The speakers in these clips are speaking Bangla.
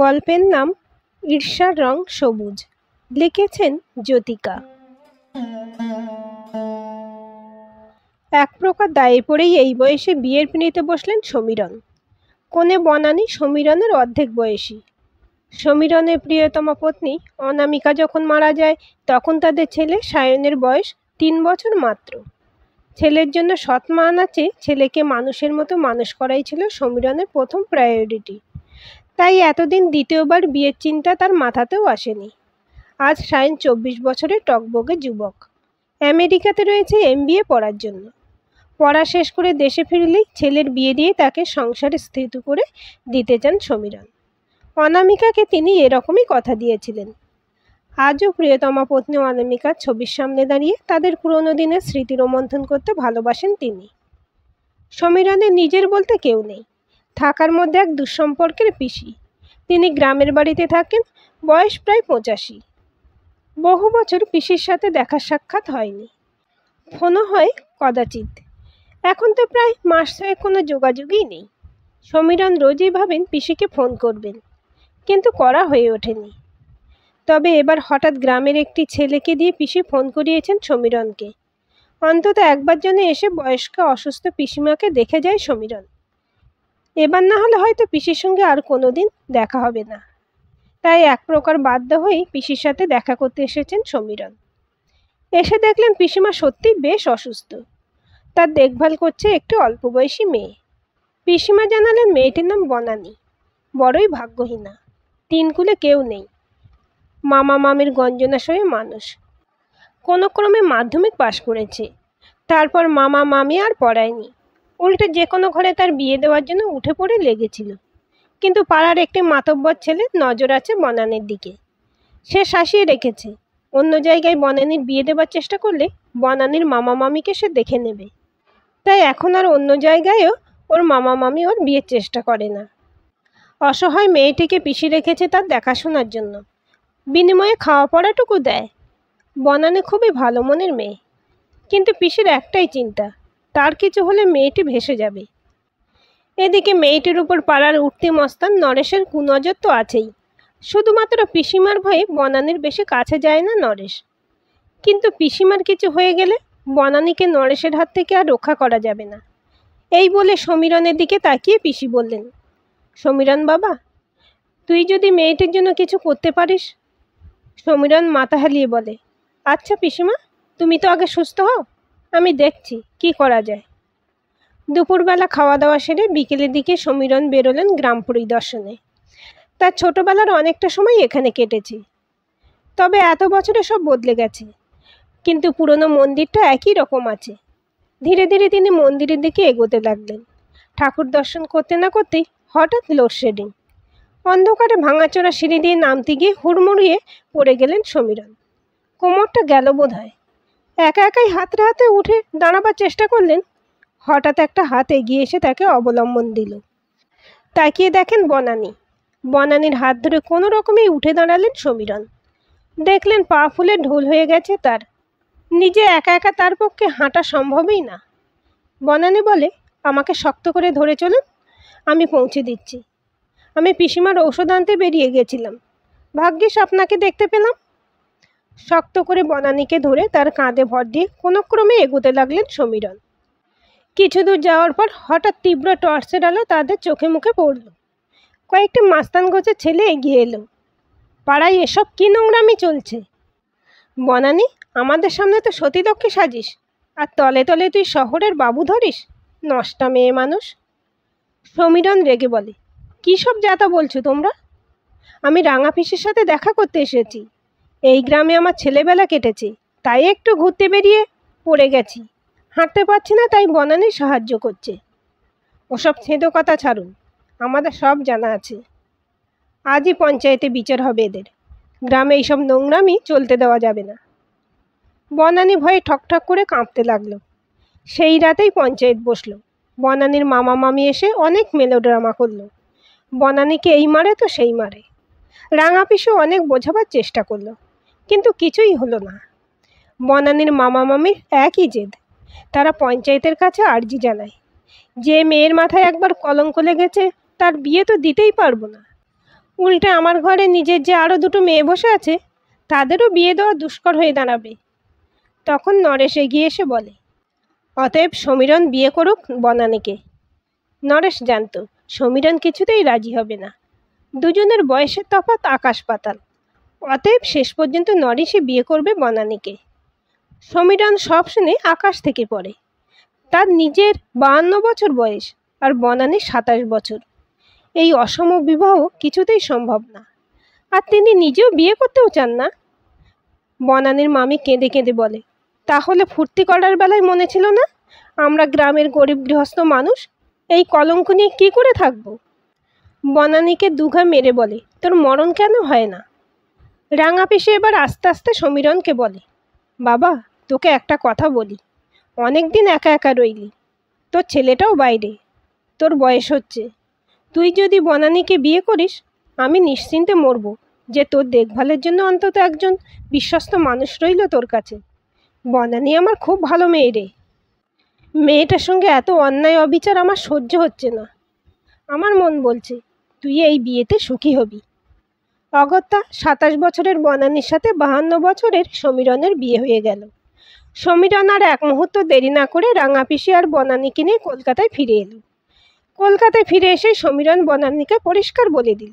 গল্পের নাম ঈর্ষার রং সবুজ লিখেছেন জ্যোতিকা এক প্রকার দায়ে পড়েই এই বয়সে বিয়ের পিনিতে বসলেন সমীরণ কোনে বনানি সমীরণের অর্ধেক বয়সী সমীরণের প্রিয়তমা পত্নী অনামিকা যখন মারা যায় তখন তাদের ছেলে সায়নের বয়স তিন বছর মাত্র ছেলের জন্য সৎ মান আছে ছেলেকে মানুষের মতো মানুষ করাই ছিল সমীরণের প্রথম প্রায়োরিটি তাই এতদিন দ্বিতীয়বার বিয়ের চিন্তা তার মাথাতেও আসেনি আজ সায়ন চব্বিশ বছরের টকবগে যুবক আমেরিকাতে রয়েছে এমবিএ পড়ার জন্য পড়া শেষ করে দেশে ফিরলেই ছেলের বিয়ে দিয়ে তাকে সংসারে স্থিত করে দিতে চান সমীরন অনামিকাকে তিনি এরকমই কথা দিয়েছিলেন আজও প্রিয়তমা পত্নী অনামিকার ছবির সামনে দাঁড়িয়ে তাদের পুরনো দিনের স্মৃতি রোমন্থন করতে ভালোবাসেন তিনি সমীরনের নিজের বলতে কেউ নেই থাকার মধ্যে এক দুঃসম্পর্কের পিসি তিনি গ্রামের বাড়িতে থাকেন বয়স প্রায় পঁচাশি বহু বছর পিসির সাথে দেখা সাক্ষাৎ হয়নি ফোনও হয় কদাচিৎ এখন তো প্রায় মাস ছয়ে কোনো যোগাযোগই নেই সমীরণ রোজই ভাবেন পিসিকে ফোন করবেন কিন্তু করা হয়ে ওঠেনি তবে এবার হঠাৎ গ্রামের একটি ছেলেকে দিয়ে পিসি ফোন করিয়েছেন সমীরণকে অন্তত একবার জন্য এসে বয়স্ক অসুস্থ পিসিমাকে দেখে যায় সমীরণ এবার না হলে হয়তো পিসির সঙ্গে আর কোনো দিন দেখা হবে না তাই এক প্রকার বাধ্য হয়েই পিসির সাথে দেখা করতে এসেছেন সমীরণ এসে দেখলেন পিসিমা সত্যি বেশ অসুস্থ তার দেখভাল করছে একটি অল্প বয়সী মেয়ে পিসিমা জানালেন মেয়েটির নাম বনানি বড়ই ভাগ্যহীনা তিনকুলে কেউ নেই মামা মামির গঞ্জনা সয়ে মানুষ কোনো ক্রমে মাধ্যমিক পাশ করেছে তারপর মামা মামি আর পড়ায়নি উল্টে যে কোনো ঘরে তার বিয়ে দেওয়ার জন্য উঠে পড়ে লেগেছিল কিন্তু পাড়ার একটি মাতব্বর ছেলে নজর আছে বনানের দিকে সে শাসিয়ে রেখেছে অন্য জায়গায় বনানির বিয়ে দেওয়ার চেষ্টা করলে বনানির মামা মামিকে সে দেখে নেবে তাই এখন আর অন্য জায়গায়ও ওর মামা মামি ওর বিয়ের চেষ্টা করে না অসহায় মেয়েটিকে পিষি রেখেছে তার দেখাশোনার জন্য বিনিময়ে খাওয়া পড়াটুকু দেয় বনানি খুবই ভালো মনের মেয়ে কিন্তু পিসির একটাই চিন্তা তার কিছু হলে মেয়েটি ভেসে যাবে এদিকে মেয়েটির উপর পাড়ার উঠতি মস্তান নরেশের কুনজর তো আছেই শুধুমাত্র পিসিমার ভয়ে বনানির বেশি কাছে যায় না নরেশ কিন্তু পিসিমার কিছু হয়ে গেলে বনানিকে নরেশের হাত থেকে আর রক্ষা করা যাবে না এই বলে সমীরণের দিকে তাকিয়ে পিসি বললেন সমীরণ বাবা তুই যদি মেয়েটির জন্য কিছু করতে পারিস সমীরণ মাথা হালিয়ে বলে আচ্ছা পিসিমা তুমি তো আগে সুস্থ হও আমি দেখছি কি করা যায় দুপুরবেলা খাওয়া দাওয়া সেরে বিকেলের দিকে সমীরণ বেরোলেন গ্রাম পরিদর্শনে তার ছোটোবেলার অনেকটা সময় এখানে কেটেছে তবে এত বছরে সব বদলে গেছে কিন্তু পুরনো মন্দিরটা একই রকম আছে ধীরে ধীরে তিনি মন্দিরের দিকে এগোতে লাগলেন ঠাকুর দর্শন করতে না করতেই হঠাৎ লোডশেডিং অন্ধকারে ভাঙাচোরা সিঁড়ি দিয়ে নামতে গিয়ে হুড়মুড়িয়ে পড়ে গেলেন সমীরণ কোমরটা গেল বোধ হয় একা একাই হাতরে হাতে উঠে দাঁড়াবার চেষ্টা করলেন হঠাৎ একটা হাত এগিয়ে এসে তাকে অবলম্বন দিল তাকিয়ে দেখেন বনানি বনানির হাত ধরে কোনো রকমেই উঠে দাঁড়ালেন সমীরণ দেখলেন পা ফুলে ঢোল হয়ে গেছে তার নিজে একা একা তার পক্ষে হাঁটা সম্ভবই না বনানি বলে আমাকে শক্ত করে ধরে চলুন আমি পৌঁছে দিচ্ছি আমি পিসিমার ঔষধ আনতে বেরিয়ে গেছিলাম ভাগ্যিস আপনাকে দেখতে পেলাম শক্ত করে বনানীকে ধরে তার কাঁধে ভর দিয়ে কোনো ক্রমে এগোতে লাগলেন সমীরণ কিছু দূর যাওয়ার পর হঠাৎ তীব্র টর্চের আলো তাদের চোখে মুখে পড়ল কয়েকটি মাস্তান গোছের ছেলে এগিয়ে এলো পাড়ায় এসব কী নোংরামি চলছে বনানি আমাদের সামনে তো সতীলক্ষ্মী সাজিস আর তলে তলে তুই শহরের বাবু ধরিস নষ্টা মেয়ে মানুষ সমীরন রেগে বলে কী সব যাতা বলছো তোমরা আমি রাঙা পিসের সাথে দেখা করতে এসেছি এই গ্রামে আমার ছেলেবেলা কেটেছে তাই একটু ঘুরতে বেরিয়ে পড়ে গেছি হাঁটতে পারছি না তাই বনানি সাহায্য করছে ওসব ছেঁদো কথা ছাড়ুন আমাদের সব জানা আছে আজই পঞ্চায়েতে বিচার হবে এদের গ্রামে এইসব নোংরামি চলতে দেওয়া যাবে না বনানি ভয়ে ঠকঠক করে কাঁপতে লাগলো সেই রাতেই পঞ্চায়েত বসলো বনানির মামা মামি এসে অনেক মেলোড্রামা করলো বনানিকে এই মারে তো সেই মারে রাঙা পিসু অনেক বোঝাবার চেষ্টা করলো কিন্তু কিছুই হলো না বনানির মামা মামির একই জেদ তারা পঞ্চায়েতের কাছে আর্জি জানায় যে মেয়ের মাথায় একবার কলঙ্ক লেগেছে তার বিয়ে তো দিতেই পারবো না উল্টে আমার ঘরে নিজের যে আরও দুটো মেয়ে বসে আছে তাদেরও বিয়ে দেওয়া দুষ্কর হয়ে দাঁড়াবে তখন নরেশ এগিয়ে এসে বলে অতএব সমীরণ বিয়ে করুক বনানিকে নরেশ জানত সমীরণ কিছুতেই রাজি হবে না দুজনের বয়সের তফাৎ আকাশ পাতাল অতএব শেষ পর্যন্ত নরেশে বিয়ে করবে বনানীকে সমীরণ সব শুনে আকাশ থেকে পড়ে তার নিজের বাহান্ন বছর বয়স আর বনানীর সাতাশ বছর এই অসম বিবাহ কিছুতেই সম্ভব না আর তিনি নিজেও বিয়ে করতেও চান না বনানীর মামি কেঁদে কেঁদে বলে তাহলে ফুর্তি করার বেলায় মনে ছিল না আমরা গ্রামের গরিব গৃহস্থ মানুষ এই কলঙ্ক নিয়ে কী করে থাকবো বনানীকে দুঘা মেরে বলে তোর মরণ কেন হয় না রাঙা পিসে এবার আস্তে আস্তে সমীরণকে বলে বাবা তোকে একটা কথা বলি অনেক দিন একা একা রইলি তোর ছেলেটাও বাইরে তোর বয়স হচ্ছে তুই যদি বনানীকে বিয়ে করিস আমি নিশ্চিন্তে মরব যে তোর দেখভালের জন্য অন্তত একজন বিশ্বস্ত মানুষ রইল তোর কাছে বনানি আমার খুব ভালো মেয়ে রে মেয়েটার সঙ্গে এত অন্যায় অবিচার আমার সহ্য হচ্ছে না আমার মন বলছে তুই এই বিয়েতে সুখী হবি অগত্যা সাতাশ বছরের বনানির সাথে বাহান্ন বছরের সমীরণের বিয়ে হয়ে গেল সমীরণ আর এক মুহূর্ত দেরি না করে রাঙাপিসি আর বনানিকে নিয়ে কলকাতায় ফিরে এলো কলকাতায় ফিরে এসে সমীরণ বনানিকে পরিষ্কার বলে দিল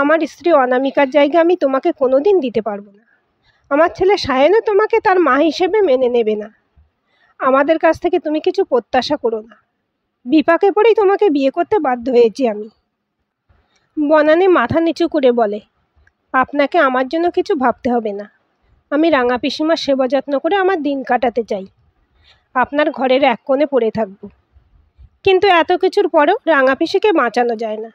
আমার স্ত্রী অনামিকার জায়গা আমি তোমাকে কোনো দিন দিতে পারবো না আমার ছেলে সায়নও তোমাকে তার মা হিসেবে মেনে নেবে না আমাদের কাছ থেকে তুমি কিছু প্রত্যাশা করো না বিপাকে পড়েই তোমাকে বিয়ে করতে বাধ্য হয়েছি আমি বনানি মাথা নিচু করে বলে আপনাকে আমার জন্য কিছু ভাবতে হবে না আমি রাঙা পিসিমার সেবা যত্ন করে আমার দিন কাটাতে চাই আপনার ঘরের এক কোণে পড়ে থাকব কিন্তু এত কিছুর পরও রাঙা পিসিকে বাঁচানো যায় না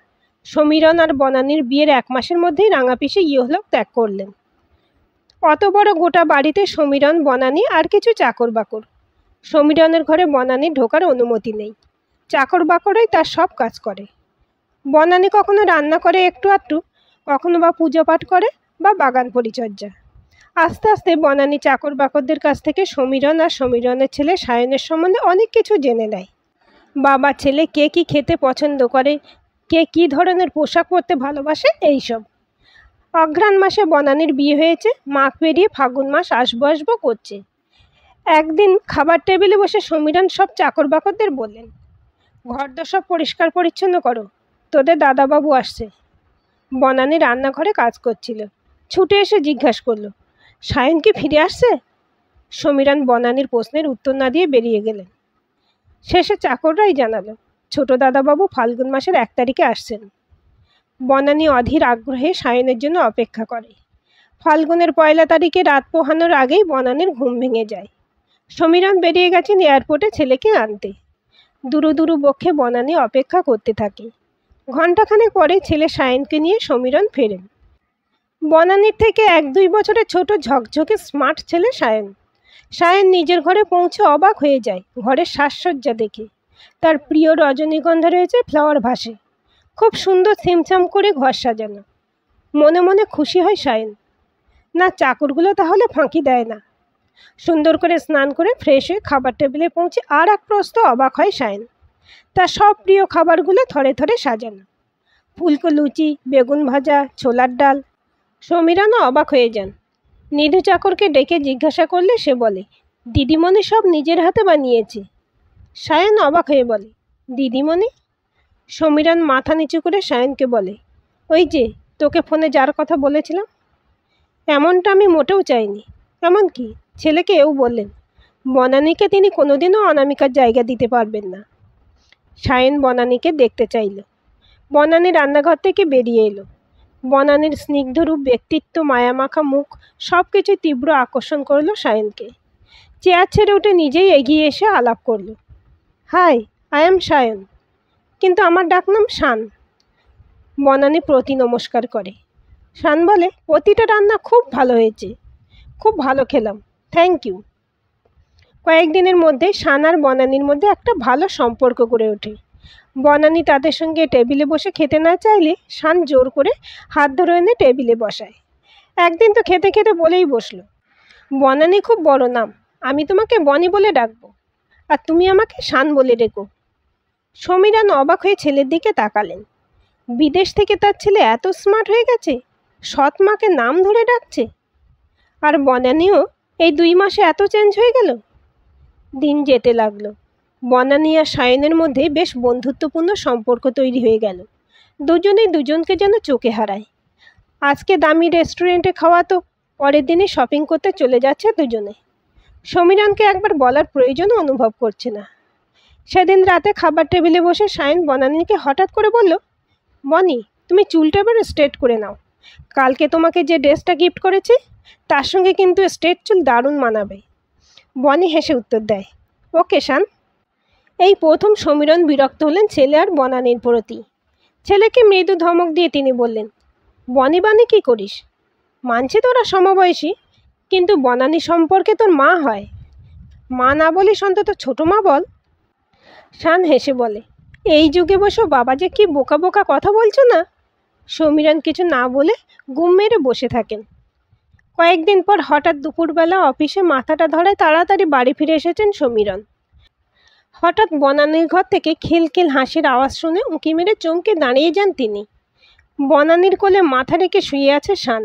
সমীরণ আর বনানির বিয়ের এক মাসের মধ্যেই রাঙা পিসি ইহলোক ত্যাগ করলেন অত বড় গোটা বাড়িতে সমীরণ বনানি আর কিছু চাকর বাকর সমীরণের ঘরে বনানি ঢোকার অনুমতি নেই চাকর বাকরই তার সব কাজ করে বনানি কখনো রান্না করে একটু আধটু কখনো বা পুজো পাঠ করে বা বাগান পরিচর্যা আস্তে আস্তে বনানী চাকর বাকরদের কাছ থেকে সমীরণ আর সমীরণের ছেলে সায়নের সম্বন্ধে অনেক কিছু জেনে নেয় বাবা ছেলে কে কি খেতে পছন্দ করে কে কি ধরনের পোশাক পরতে ভালোবাসে এইসব অঘ্রাণ মাসে বনানির বিয়ে হয়েছে মাঘ পেরিয়ে ফাগুন মাস আসবো আসবো করছে একদিন খাবার টেবিলে বসে সমীরণ সব চাকর বাকরদের বললেন ঘরদর সব পরিষ্কার পরিচ্ছন্ন করো তোদের দাদাবাবু আসছে বনানি রান্নাঘরে কাজ করছিল ছুটে এসে জিজ্ঞাসা করলো সায়ন কি ফিরে আসছে সমীরান বনানির প্রশ্নের উত্তর না দিয়ে বেরিয়ে গেলেন শেষে চাকররাই জানালো ছোট দাদাবাবু ফাল্গুন মাসের এক তারিখে আসছেন বনানী অধীর আগ্রহে সায়নের জন্য অপেক্ষা করে ফাল্গুনের পয়লা তারিখে রাত পোহানোর আগেই বনানির ঘুম ভেঙে যায় সমীরান বেরিয়ে গেছেন এয়ারপোর্টে ছেলেকে আনতে দুরু দুরু বক্ষে বনানী অপেক্ষা করতে থাকে ঘণ্টাখানে পরে ছেলে সায়নকে নিয়ে সমীরণ ফেরেন বনানির থেকে এক দুই বছরের ছোট ঝকঝকে স্মার্ট ছেলে সায়ন সায়ন নিজের ঘরে পৌঁছে অবাক হয়ে যায় ঘরের সাজসজ্জা দেখে তার প্রিয় রজনীগন্ধা রয়েছে ফ্লাওয়ার ভাসে খুব সুন্দর ছিমছাম করে ঘর সাজানো মনে মনে খুশি হয় সায়ন না চাকরগুলো তাহলে ফাঁকি দেয় না সুন্দর করে স্নান করে ফ্রেশ হয়ে খাবার টেবিলে পৌঁছে আর এক প্রস্ত অবাক হয় সায়ন তার সব প্রিয় খাবারগুলো থরে থরে সাজানো ফুলকো লুচি বেগুন ভাজা ছোলার ডাল সমীরানও অবাক হয়ে যান নিধু চাকরকে ডেকে জিজ্ঞাসা করলে সে বলে দিদিমণি সব নিজের হাতে বানিয়েছে সায়ন অবাক হয়ে বলে দিদিমণি সমীরান মাথা নিচু করে সায়নকে বলে ওই যে তোকে ফোনে যার কথা বলেছিলাম এমনটা আমি মোটেও চাইনি এমনকি এও বললেন বনানীকে তিনি কোনোদিনও অনামিকার জায়গা দিতে পারবেন না সায়ন বনানীকে দেখতে চাইল বনানী রান্নাঘর থেকে বেরিয়ে এলো বনানীর স্নিগ্ধরূপ ব্যক্তিত্ব মায়ামাখা মুখ সব কিছু তীব্র আকর্ষণ করলো সায়নকে চেয়ার ছেড়ে উঠে নিজেই এগিয়ে এসে আলাপ করল হাই আই অ্যাম সায়ন কিন্তু আমার ডাকনাম শান বনানী প্রতি নমস্কার করে শান বলে প্রতিটা রান্না খুব ভালো হয়েছে খুব ভালো খেলাম থ্যাংক ইউ কয়েকদিনের মধ্যে শান আর বনানির মধ্যে একটা ভালো সম্পর্ক গড়ে ওঠে বনানি তাদের সঙ্গে টেবিলে বসে খেতে না চাইলে শান জোর করে হাত ধরে এনে টেবিলে বসায় একদিন তো খেতে খেতে বলেই বসলো বনানি খুব বড় নাম আমি তোমাকে বনি বলে ডাকবো আর তুমি আমাকে শান বলে ডেকো সমীরান অবাক হয়ে ছেলের দিকে তাকালেন বিদেশ থেকে তার ছেলে এত স্মার্ট হয়ে গেছে সৎ মাকে নাম ধরে ডাকছে আর বনানিও এই দুই মাসে এত চেঞ্জ হয়ে গেল দিন যেতে লাগলো বনানী আর সায়নের মধ্যে বেশ বন্ধুত্বপূর্ণ সম্পর্ক তৈরি হয়ে গেল দুজনেই দুজনকে যেন চোখে হারায় আজকে দামি রেস্টুরেন্টে খাওয়া তো পরের দিনে শপিং করতে চলে যাচ্ছে দুজনে সমীরণকে একবার বলার প্রয়োজনও অনুভব করছে না সেদিন রাতে খাবার টেবিলে বসে সায়ন বনানীকে হঠাৎ করে বলল বনি তুমি চুলটা এবার স্ট্রেট করে নাও কালকে তোমাকে যে ড্রেসটা গিফট করেছে তার সঙ্গে কিন্তু স্ট্রেট চুল দারুণ মানাবে বনি হেসে উত্তর দেয় ওকে শান এই প্রথম সমীরণ বিরক্ত হলেন ছেলে আর বনানির প্রতি ছেলেকে মৃদু ধমক দিয়ে তিনি বললেন বনি বানি কী করিস তো তোরা সমবয়সী কিন্তু বনানি সম্পর্কে তোর মা হয় মা না বলিস অন্তত ছোটো মা বল শান হেসে বলে এই যুগে বসে বাবা যে কি বোকা বোকা কথা বলছো না সমীরণ কিছু না বলে গুম মেরে বসে থাকেন কয়েকদিন পর হঠাৎ দুপুরবেলা অফিসে মাথাটা ধরায় তাড়াতাড়ি বাড়ি ফিরে এসেছেন সমীরণ হঠাৎ বনানির ঘর থেকে খিলখিল হাসির আওয়াজ শুনে উঁকি মেরে চমকে দাঁড়িয়ে যান তিনি বনানির কোলে মাথা রেখে শুয়ে আছে শান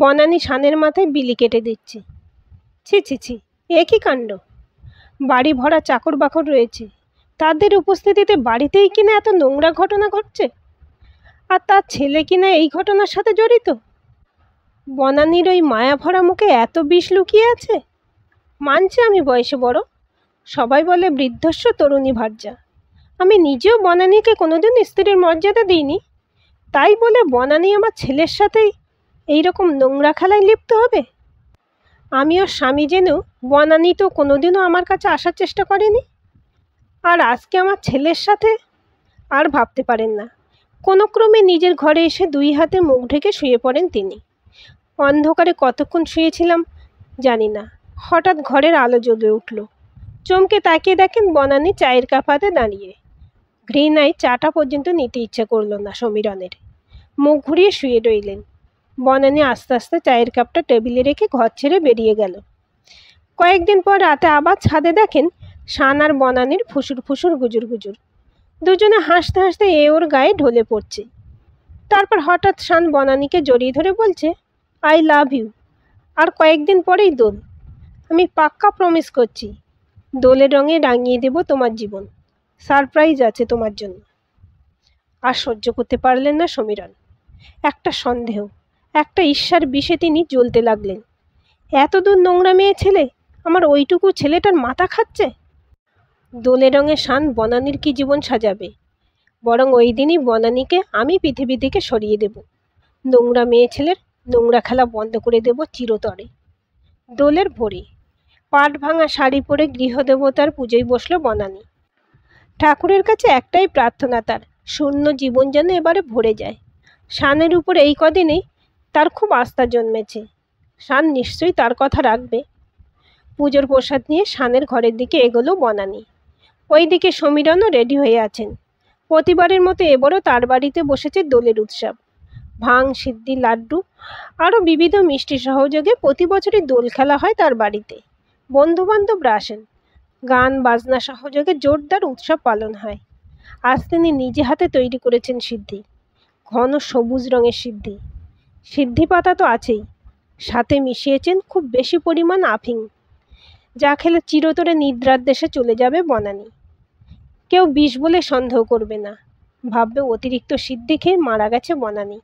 বনানি শানের মাথায় বিলি কেটে দিচ্ছে ছি ছি ছি এ কী কাণ্ড বাড়ি ভরা চাকর বাকর রয়েছে তাদের উপস্থিতিতে বাড়িতেই কিনা এত নোংরা ঘটনা ঘটছে আর তার ছেলে কিনা এই ঘটনার সাথে জড়িত বনানির ওই মায়াভরা মুখে এত বিষ লুকিয়ে আছে মানছে আমি বয়সে বড় সবাই বলে বৃদ্ধস্ব তরুণী ভার্যা আমি নিজেও বনানীকে কোনোদিন স্ত্রীর মর্যাদা দিইনি তাই বলে বনানী আমার ছেলের সাথেই এই রকম নোংরা খেলায় লিপ্ত হবে আমি ওর স্বামী যেন বনানী তো কোনোদিনও আমার কাছে আসার চেষ্টা করেনি আর আজকে আমার ছেলের সাথে আর ভাবতে পারেন না কোনো ক্রমে নিজের ঘরে এসে দুই হাতে মুখ ঢেকে শুয়ে পড়েন তিনি অন্ধকারে কতক্ষণ শুয়েছিলাম জানি না হঠাৎ ঘরের আলো জ্বলে উঠল চমকে তাকিয়ে দেখেন বনানি চায়ের কাপ হাতে দাঁড়িয়ে ঘৃণায় চাটা পর্যন্ত নিতে ইচ্ছে করল না সমীরণের মুখ ঘুরিয়ে শুয়ে রইলেন বনানি আস্তে আস্তে চায়ের কাপটা টেবিলে রেখে ঘর ছেড়ে বেরিয়ে গেল কয়েকদিন পর রাতে আবার ছাদে দেখেন শান আর বনানির ফুসুর ফুসুর গুজুর গুজুর দুজনে হাসতে হাসতে এ ওর গায়ে ঢলে পড়ছে তারপর হঠাৎ শান বনানিকে জড়িয়ে ধরে বলছে আই লাভ ইউ আর কয়েকদিন পরেই দোল আমি পাক্কা প্রমিস করছি দোলে রঙে রাঙিয়ে দেব তোমার জীবন সারপ্রাইজ আছে তোমার জন্য আর সহ্য করতে পারলেন না সমীরণ একটা সন্দেহ একটা ঈর্ষার বিষে তিনি জ্বলতে লাগলেন এতদূর নোংরা মেয়ে ছেলে আমার ওইটুকু ছেলেটার মাথা খাচ্ছে দোলে রঙে শান বনানির কি জীবন সাজাবে বরং ওই দিনই বনানিকে আমি পৃথিবী থেকে সরিয়ে দেব নোংরা মেয়ে ছেলের নোংরা খেলা বন্ধ করে দেব চিরতরে দোলের ভোরে পাট ভাঙা শাড়ি পরে গৃহদেবতার পুজোয় বসলো বনানি ঠাকুরের কাছে একটাই প্রার্থনা তার শূন্য জীবন যেন এবারে ভরে যায় শানের উপর এই কদিনে তার খুব আস্থা জন্মেছে শান নিশ্চয়ই তার কথা রাখবে পুজোর প্রসাদ নিয়ে শানের ঘরের দিকে এগোলো বনানি ওইদিকে সমীরণও রেডি হয়ে আছেন প্রতিবারের মতো এবারও তার বাড়িতে বসেছে দোলের উৎসব ভাং সিদ্ধি লাড্ডু আরও বিবিধ মিষ্টি সহযোগে প্রতি বছরই দোল খেলা হয় তার বাড়িতে বন্ধুবান্ধবরা আসেন গান বাজনা সহযোগে জোরদার উৎসব পালন হয় আজ তিনি নিজে হাতে তৈরি করেছেন সিদ্ধি ঘন সবুজ রঙের সিদ্ধি সিদ্ধি পাতা তো আছেই সাথে মিশিয়েছেন খুব বেশি পরিমাণ আফিং যা খেলে চিরতরে নিদ্রার দেশে চলে যাবে বনানি কেউ বিষ বলে সন্দেহ করবে না ভাববে অতিরিক্ত সিদ্ধি খেয়ে মারা গেছে বনানি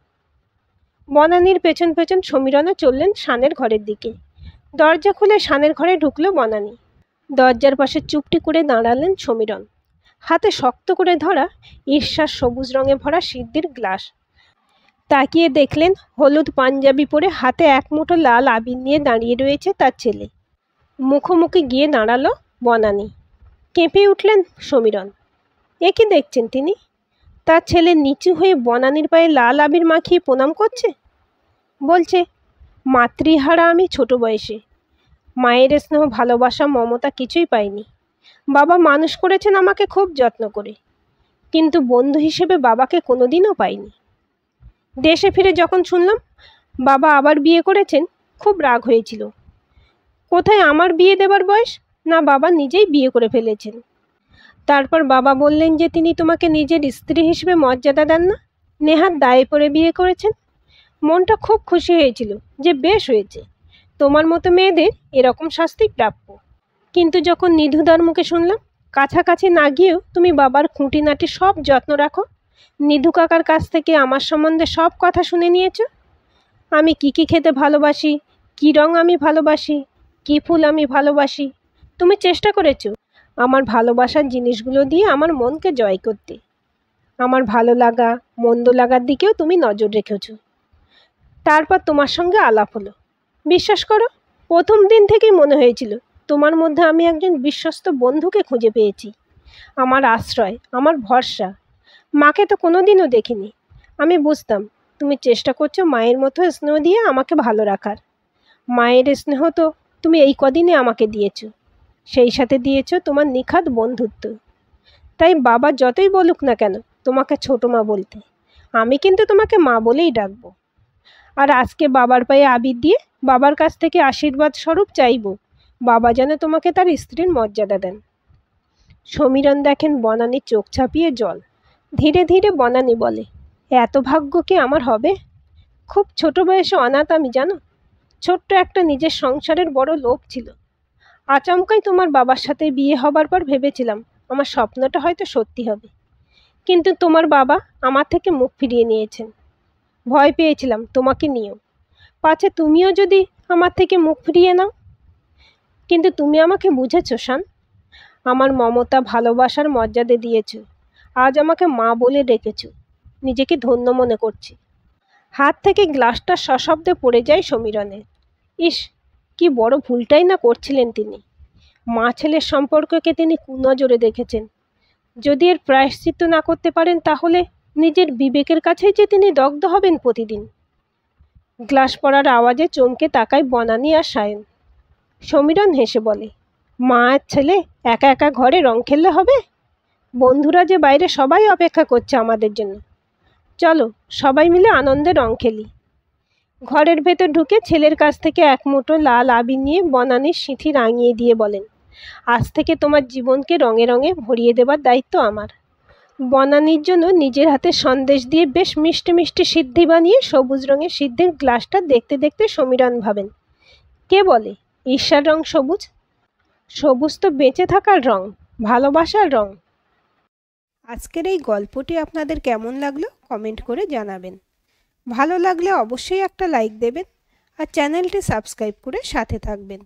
বনানির পেছন পেছন সমীরণও চললেন শানের ঘরের দিকে দরজা খুলে শানের ঘরে ঢুকল বনানি দরজার পাশে চুপটি করে দাঁড়ালেন সমীরণ হাতে শক্ত করে ধরা ঈর্ষার সবুজ রঙে ভরা সিদ্ধির গ্লাস তাকিয়ে দেখলেন হলুদ পাঞ্জাবি পরে হাতে এক মুঠো লাল আবির নিয়ে দাঁড়িয়ে রয়েছে তার ছেলে মুখোমুখি গিয়ে দাঁড়ালো বনানি কেঁপে উঠলেন সমীরণ এ দেখছেন তিনি তার ছেলে নিচু হয়ে বনানির পায়ে লাল আবির মাখিয়ে প্রণাম করছে বলছে মাতৃহারা আমি ছোট বয়সে মায়ের স্নেহ ভালোবাসা মমতা কিছুই পাইনি বাবা মানুষ করেছেন আমাকে খুব যত্ন করে কিন্তু বন্ধু হিসেবে বাবাকে কোনোদিনও পাইনি দেশে ফিরে যখন শুনলাম বাবা আবার বিয়ে করেছেন খুব রাগ হয়েছিল কোথায় আমার বিয়ে দেবার বয়স না বাবা নিজেই বিয়ে করে ফেলেছেন তারপর বাবা বললেন যে তিনি তোমাকে নিজের স্ত্রী হিসেবে মর্যাদা দেন না নেহাত দায়ে পড়ে বিয়ে করেছেন মনটা খুব খুশি হয়েছিল যে বেশ হয়েছে তোমার মতো মেয়েদের এরকম শাস্তি প্রাপ্য কিন্তু যখন নিধুদার মুখে শুনলাম কাছাকাছি না গিয়েও তুমি বাবার খুঁটিনাটি সব যত্ন রাখো নিধু কাকার কাছ থেকে আমার সম্বন্ধে সব কথা শুনে নিয়েছ আমি কি কি খেতে ভালোবাসি কি রং আমি ভালোবাসি কি ফুল আমি ভালোবাসি তুমি চেষ্টা করেছো আমার ভালোবাসার জিনিসগুলো দিয়ে আমার মনকে জয় করতে আমার ভালো লাগা মন্দ লাগার দিকেও তুমি নজর রেখেছ তারপর তোমার সঙ্গে আলাপ হলো বিশ্বাস করো প্রথম দিন থেকেই মনে হয়েছিল তোমার মধ্যে আমি একজন বিশ্বস্ত বন্ধুকে খুঁজে পেয়েছি আমার আশ্রয় আমার ভরসা মাকে তো কোনো দিনও দেখিনি আমি বুঝতাম তুমি চেষ্টা করছো মায়ের মতো স্নেহ দিয়ে আমাকে ভালো রাখার মায়ের স্নেহ তো তুমি এই কদিনে আমাকে দিয়েছো সেই সাথে দিয়েছ তোমার নিখাত বন্ধুত্ব তাই বাবা যতই বলুক না কেন তোমাকে ছোটো মা বলতে আমি কিন্তু তোমাকে মা বলেই ডাকবো আর আজকে বাবার পায়ে আবির দিয়ে বাবার কাছ থেকে আশীর্বাদ স্বরূপ চাইব বাবা যেন তোমাকে তার স্ত্রীর মর্যাদা দেন সমীরণ দেখেন বনানি চোখ ছাপিয়ে জল ধীরে ধীরে বনানি বলে এত ভাগ্য কি আমার হবে খুব ছোট বয়সে অনাথ আমি জানো ছোট্ট একটা নিজের সংসারের বড় লোভ ছিল আচমকাই তোমার বাবার সাথে বিয়ে হবার পর ভেবেছিলাম আমার স্বপ্নটা হয়তো সত্যি হবে কিন্তু তোমার বাবা আমার থেকে মুখ ফিরিয়ে নিয়েছেন ভয় পেয়েছিলাম তোমাকে নিয়েও পাছে তুমিও যদি আমার থেকে মুখ ফিরিয়ে নাও কিন্তু তুমি আমাকে বুঝেছো শান আমার মমতা ভালোবাসার মর্যাদা দিয়েছ আজ আমাকে মা বলে ডেকেছ নিজেকে ধন্য মনে করছি হাত থেকে গ্লাসটা সশব্দে পড়ে যায় সমীরণের ইস কি বড় ভুলটাই না করছিলেন তিনি মা ছেলের সম্পর্ককে তিনি কুনজরে দেখেছেন যদি এর প্রায়শ্চিত্ত না করতে পারেন তাহলে নিজের বিবেকের কাছেই যে তিনি দগ্ধ হবেন প্রতিদিন গ্লাস পড়ার আওয়াজে চমকে তাকায় বনানি আর সায়ন সমীরণ হেসে বলে মা আর ছেলে একা একা ঘরে রং খেললে হবে বন্ধুরা যে বাইরে সবাই অপেক্ষা করছে আমাদের জন্য চলো সবাই মিলে আনন্দে রং খেলি ঘরের ভেতর ঢুকে ছেলের কাছ থেকে এক মুঠো লাল আবির নিয়ে বনানের সিঁথি রাঙিয়ে দিয়ে বলেন আজ থেকে তোমার জীবনকে রঙে রঙে ভরিয়ে দেবার দায়িত্ব আমার বনানির জন্য নিজের হাতে সন্দেশ দিয়ে বেশ মিষ্টি মিষ্টি সিদ্ধি বানিয়ে সবুজ রঙের সিদ্ধির গ্লাসটা দেখতে দেখতে সমীরণ ভাবেন কে বলে ঈর্ষার রং সবুজ সবুজ তো বেঁচে থাকার রং ভালোবাসার রং আজকের এই গল্পটি আপনাদের কেমন লাগলো কমেন্ট করে জানাবেন ভালো লাগলে অবশ্যই একটা লাইক দেবেন আর চ্যানেলটি সাবস্ক্রাইব করে সাথে থাকবেন